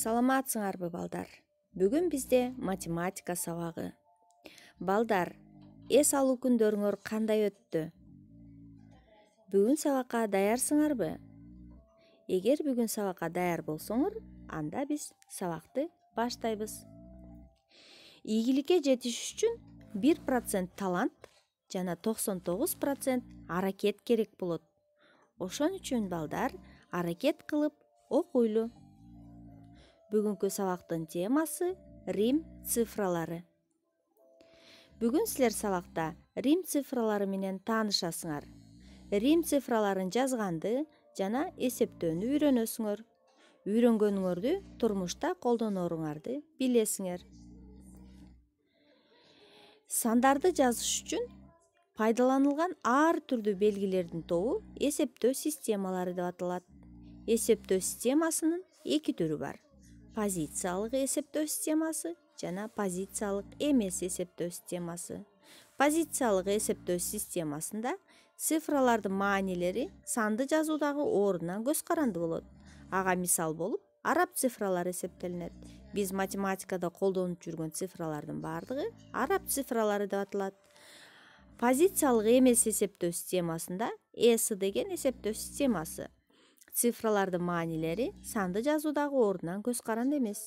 саламатсыңарбы балдар бүгүн бизде математика сабагы балдар эс алуу күндөрүңөр кандай өттү бүгүн сабакка даярсыңарбы эгер бүгүн сабакка даяр болсоңор анда биз сабакты баштайбыз ийгиликке жетиш үчүн бир процент талант жана токсон тогуз процент аракет керек болот ошон үчүн балдар аракет кылып окуйлу бүгүнкү сабактын темасы рим цифралары бүгүн силер сабакта рим цифралары менен таанышасыңар рим цифраларын жазганды жана эсептөөнү үйрөнөсүңөр үйрөнгөнүңөрдү турмушта колдоноруңарды билесиңер сандарды жазыш үчүн пайдаланылган ар түрдүү белгилердин тобу эсептөө системалары деп аталат эсептөө системасынын эки түрү бар позициялык эсептөө системасы жана позициялык эмес эсептөө системасы позициялык эсептөө системасында цифралардын маанилери санды жазуудагы ордунан көз каранды болот ага мисал болуп араб цифралары эсептелинет биз математикада колдонуп жүргөн цифралардын баардыгы араб цифралары деп аталат позициялык эмес эсептөө системасында эс деген эсептөө системасы цифралардын маанилери санды жазуудагы ордунан көз каранды эмес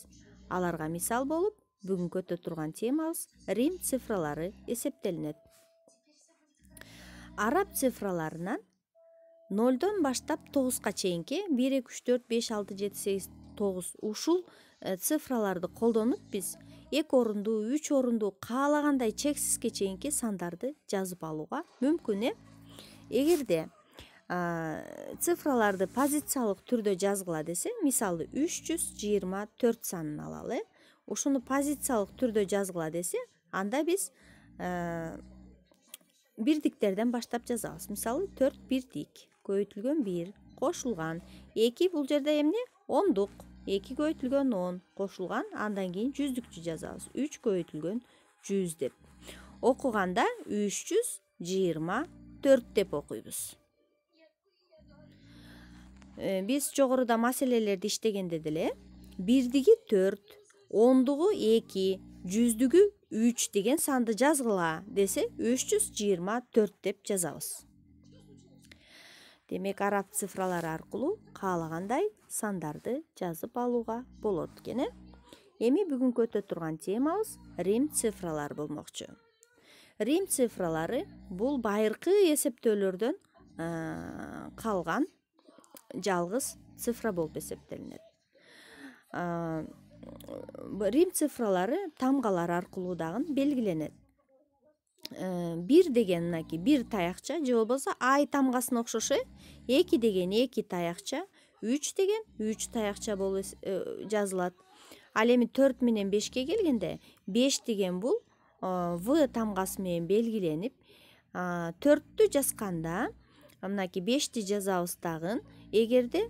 аларга мисал болуп бүгүнкү өтө турган темабыз рим цифралары эсептелинет араб цифраларынан нолдон баштап тогузга чейинки бир эки үч төрт беш алты жети сегиз тогуз ушул э, цифраларды колдонуп биз эки орундуу үч орундуу каалагандай чексизге чейинки сандарды жазып алууга мүмкүн э эгерде цифраларды позициялык түрдө жазгыла десе мисалы үч жүз жыйырма төрт санын алалы э ушуну позициялык түрдө жазгыла десе анда биз бирдиктерден баштап жазабыз мисалы төрт бирдик көбөйтүлгөн бир кошулган эки бул жерде эмне ондук эки көбөйтүлгөн он кошулган андан кийин жүздүктү жазабыз үч көбөйтүлгөн жүз деп окуганда үч жүз жыйырма төрт деп окуйбуз Э, биз жогоруда маселелерди иштегенде деле э? бирдиги төрт ондугу эки жүздүгү үч деген санды жазгыла десе үч жүз жыйырма төрт деп жазабыз демек араб цифралары аркылуу каалагандай сандарды жазып алууга болот экен э эми бүгүнкү өтө турган темабыз рим цифралары болмокчу рим цифралары бул байыркы эсептөөлөрдөн э, калган жалғыз цифра болып әсіптелінеді. Рим цифралары тамғалар арқылғыдағын белгіленеді. 1 деген 1 таяқша, ай тамғасын оқшы 2 деген 2 таяқша, 3 деген 3 таяқша болып жазылады. Әлемі 4 мінен 5 ке келгенде, 5 деген бұл вы тамғасы мен белгіленіп, 4-ті жасқанда мынакей бешти жазабыздагын эгерде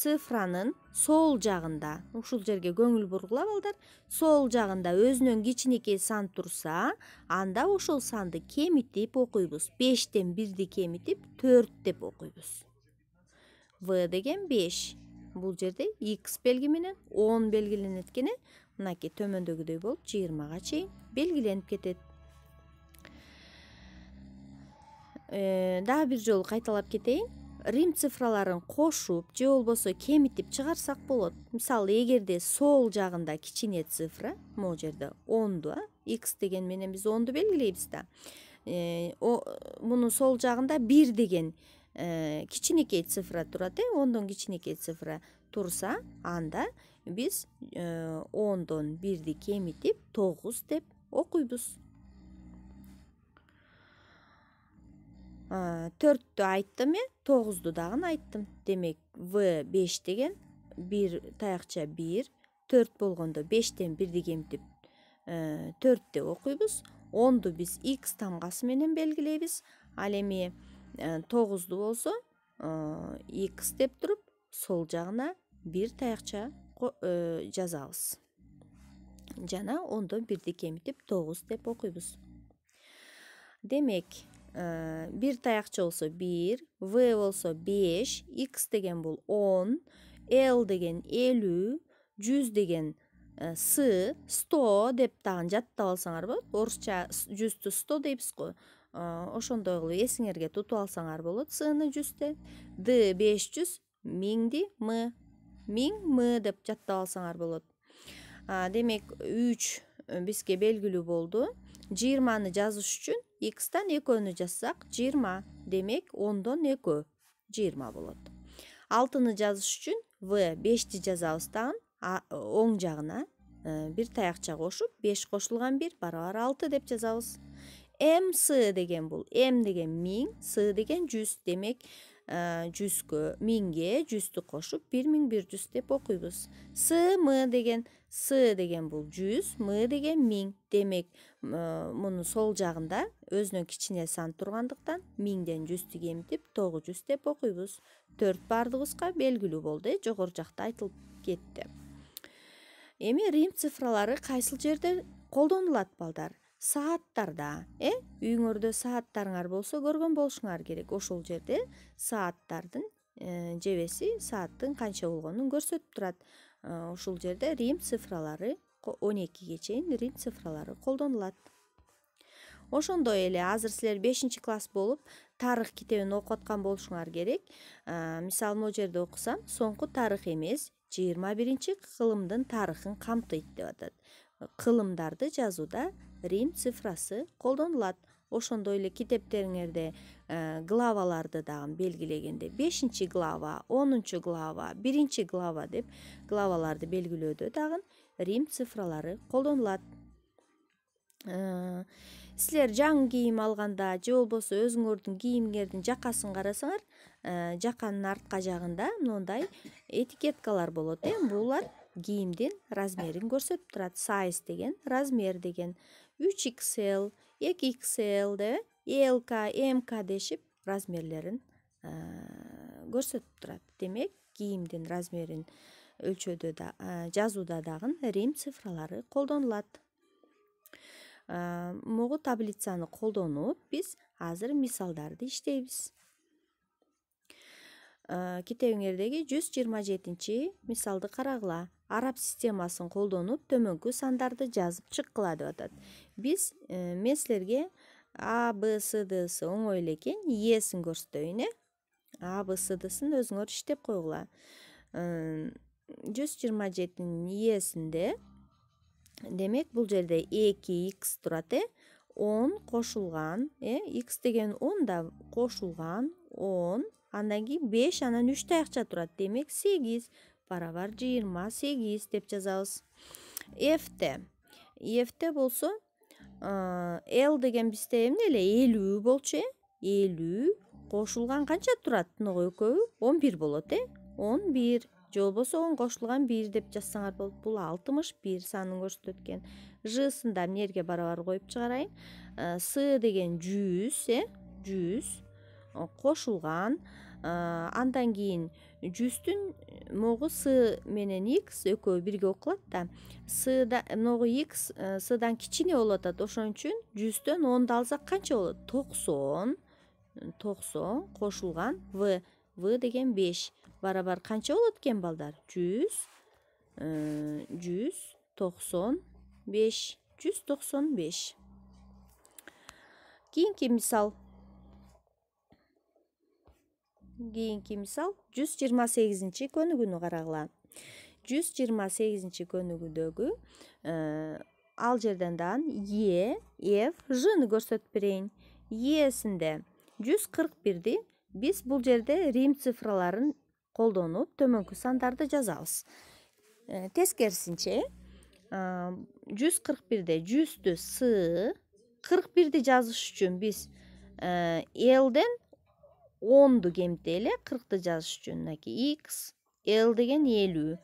цифранын сол жагында ушул жерге көңүл бургула балдар сол жагында өзүнөн кичинекей сан турса анда ошол санды кемитип окуйбуз бештен бирди кемитип төрт деп окуйбуз в деген беш бул жерде x белги менен он белгиленет экени мынакей төмөндөгүдөй болуп жыйырмага чейин белгиленип кетет ә, э, дагы бир жолу кайталап кетейин рим цифраларын кошуп же болбосо кемитип чыгарсак болот мисалы эгерде сол жагында кичине цифра могул жерде онду а x деген менен биз онду белгилейбиз да э, мунун сол жагында бир деген э, кичинекей цифра турат э ондон кичинекей цифра турса анда биз ондон бирди кемитип тогуз деп окуйбуз ә, төртті айттым мен тоғызды дағын айттым демек в беш деген бир таяқша бир төрт болгондо бештен бирди кемитип төрт деп ә, окуйбуз онду биз икс тамгасы менен белгилейбиз ал эми ә, тогузду болсо ә, икс деп туруп сол жагына бир таякча жазабыз жана ондон бирди кемитип тогуз деп окуйбуз демек 1 таяқчы олсы 1, V олсы 5, X деген бұл 10, L деген 50, 100 деген э, С, 100 э, деп жатта жатты алсаңар болыд. Орысша 100 деп сұқы, ұшында ұлы есінерге тұту алсаңар болыд. Сыны 100 деп. D 500, мінді мү. Мін, мү деп жатты алсаңар болыд. Демек, 3 э, бізге белгілі болды. 20-ны жазыш үшін X-тан 2-ні жазсақ 20, демек 10-дон 2, 20 болады. 6-ны жазыш үшін V, 5-ті жазауыстан 10 жағына, бір таяқча қошып, 5 қошылған 1, барабар 6 деп жазауыз. MC деген бұл, M деген 1000, C деген 100, демек Э, жүзгө миңге жүздү кошуп бир миң бир жүз деп окуйбуз с м деген с деген бул жүз м деген миң демек мунун сол жагында өзүнөн кичине сан тургандыктан миңден жүздү кемитип тогуз жүз деп окуйбуз төрт баардыгыбызга белгилүү болду э жогору жакта айтылып кетти эми рим цифралары кайсыл жерде колдонулат балдар сааттарда э үйүңөрдө сааттарыңар болсо көргөн болушуңар керек ошол жерде сааттардын э, жебеси сааттын канча болгонун көрсөтүп турат ушул э, жерде рим цифралары он экиге чейин рим цифралары колдонулат ошондой эле азыр силер бешинчи класс болуп тарых китебин окуп аткан болушуңар керек э, мисалы могу жерде окусам соңку тарых эмес жыйырма биринчи кылымдын тарыхын камтыйт деп атат кылымдарды жазууда рим цифрасы колдонулат ошондой эле китептериңерде э, главаларды дагы белгилегенде бешинчи глава онунчу глава биринчи глава деп главаларды белгилөөдө дагы рим цифралары колдонулат э, силер жаңы кийим алганда же болбосо өзүңөрдүн кийимиңердин жакасын карасаңар э, жаканын артка жагында мындай этикеткалар болот э булар кийимдин размерин көрсөтүп турат сайз деген размер деген 3xl эки xl деп lк mк дешип размерлерин э, көрсөтүп турат демек кийимдин размерин өлчөөдө да э, жазууда дагы рим цифралары колдонулат э, могу таблицаны колдонуп биз азыр мисалдарды иштейбиз китебиңердеги жүз жыйырма жетинчи мисалды карагыла араб системасын колдонуп төмөнкү сандарды жазып чыккыла деп атат Біз меслерге А, Б, С, Д, С, оң ойлекен есін көрсті өйне. А, Б, С, Д, С, өзің өр іштеп қойғыла. 127-нің есінде, демек, бұл жәлде 2X тұраты, 10 қошылған, X деген 10 да қошылған, 10, анаги 5, анан 3 таяқша тұраты, демек, 8, 28, деп жазауыз. F-ті, F-ті болсын, эл деген бизде эмне эле элүү болчу э элүү кошулган канча турат мынагу экөө он бир болот э он бир же болбосо он кошулган бир деп жазсаңар болот бул алтымыш бир санын көрсөтөт экен жсын да барабар коюп чыгарайын э, с деген жүз э жүз кошулган андан кийин жүздүн могу с менен x экөө бирге окулат да сда могу x сдан кичине болуп атат ошон үчүн жүздөн онду алсак канча болот токсон токсон кошулган в в деген беш барабар канча болот экен балдар жүз жүз токсон беш жүз токсон беш кийинки мисал кийинки мисал жүз жыйырма сегизинчи көнүгүүнү карагыла жүз жыйырма сегизинчи көнүгүүдөгү э, ал жерден дагы е ф жны көрсөтүп берейин есинде жүз кырк бирди биз бул жерде рим цифраларын колдонуп төмөнкү сандарды жазабыз э, тескерисинче э, жүз кырк бирде жүздү с кырк бирди жазыш үчүн биз элден онду кемители кыркты жазыш үчүн мынакей x l деген элүү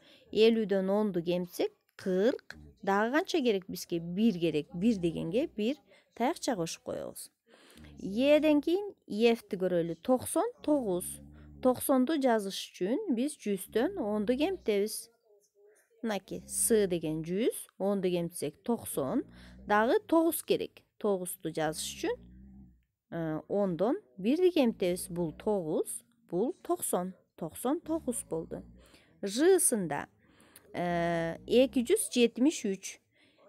элүүдөн онду кемитсек кырк дагы канча керек бизге бир керек бир дегенге бир таякча кошуп коебуз еден кийин ефти көрөлү токсон тогуз токсонду жазыш үчүн биз жүздөн онду кемитебиз мынакей с деген жүз онду кемитсек токсон дагы тогуз керек тогузду жазыш үчүн ондон бирди кемтебиз бул тогуз бул токсон токсон тогуз болду жысында эки жүз жетимиш үч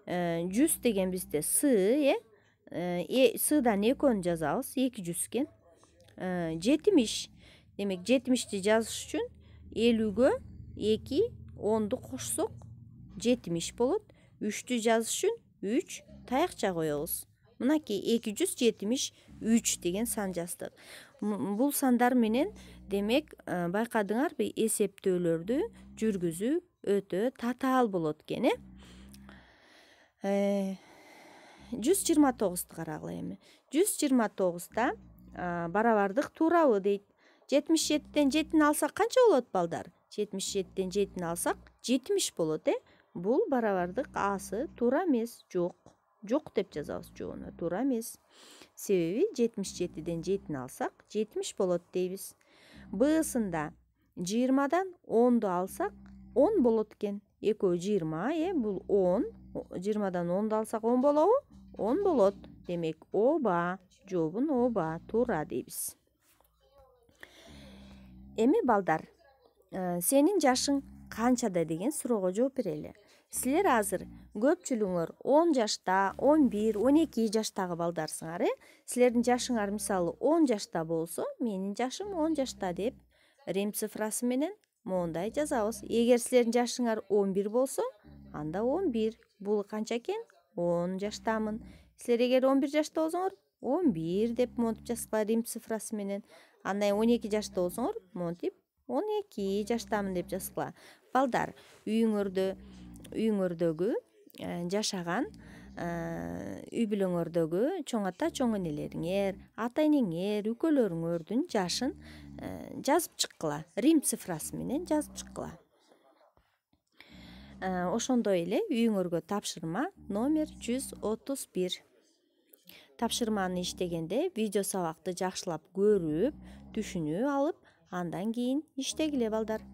жүз деген бизде с э сдан экөөнү жазабыз эки жүз экен жетимиш демек жетимишти жазыш үчүн элүүгө эки онду кошсок жетимиш болот үчтү жазыш үчүн үч таякча коебуз мынакей эки жүз жетимиш үч деген сан жаздык бул сандар менен демек ә, байкадыңарбы эсептөөлөрдү жүргүзүү өтө татаал болот экен э ә, жүз жыйырма тогузду карагыла эми жүз жыйырма тогузда ә, барабардык туурабы дейт жетимиш жетиден жетини алсак канча болот балдар жетимиш жетиден жетини алсак жетимиш болот э бул барабардык асы туура эмес жок жок деп жазабыз жоғуна туура эмес себеби жетимиш жетиден жетини алсак жетимиш болот дейбиз бысында жыйырмадан онду алсак он болот экен экөө жыйырма э бул он жыйырмадан онду алсак он болобу он болот демек ооба жообун ооба туура дейбиз эми балдар сенин жашың канчада деген суроого жооп берели силер азыр көпчүлүгүңөр он жашта он бир он эки жаштагы балдарсыңар э силердин жашыңар мисалы он жашта болсо менин жашым он жашта деп рим цифрасы менен моундай жазабыз эгер силердин жашыңар он бир болсо анда он бир бул канча экен он жаштамын силер эгер он бир жашта болсоңор он бир деп монтип жазгыла рим цифрасы менен андан кийин он эки жашта болсоңор монтип он эки жаштамын деп жазгыла балдар үйүңөрдө үйүңөрдөгү э, жашаган э, үй бүлөңөрдөгү чоң ата чоң энелериңер ата энеңер үкөлөрүңөрдүн жашын э, жазып чыккыла рим цифрасы менен жазып чыккыла ошондой эле үйүңөргө тапшырма номер жүз отуз бир тапшырманы иштегенде видео сабакты жакшылап көрүп түшүнүп алып андан кийин иштегиле балдар